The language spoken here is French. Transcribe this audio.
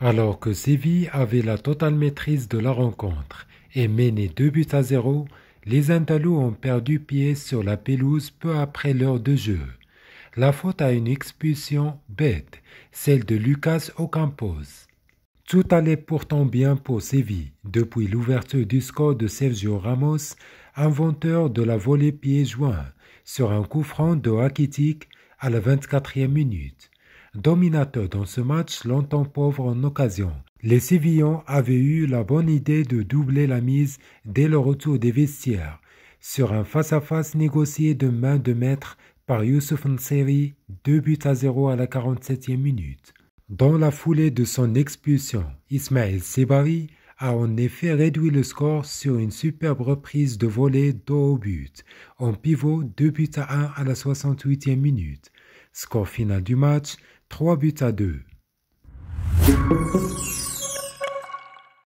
Alors que Séville avait la totale maîtrise de la rencontre et menait deux buts à zéro, les Andalous ont perdu pied sur la pelouse peu après l'heure de jeu. La faute à une expulsion bête, celle de Lucas Ocampos. Tout allait pourtant bien pour Séville, depuis l'ouverture du score de Sergio Ramos, inventeur de la volée pied joint, sur un coup franc de Hakitik à la vingt-quatrième minute. Dominateur dans ce match longtemps pauvre en occasion, les Sévillans avaient eu la bonne idée de doubler la mise dès le retour des vestiaires, sur un face-à-face négocié de main de maître par Youssouf Nseri, 2 buts à 0 à la 47e minute. Dans la foulée de son expulsion, Ismaël Sebari a en effet réduit le score sur une superbe reprise de volée dos au but, en pivot 2 buts à 1 à la 68e minute. Score final du match, 3 buts à 2.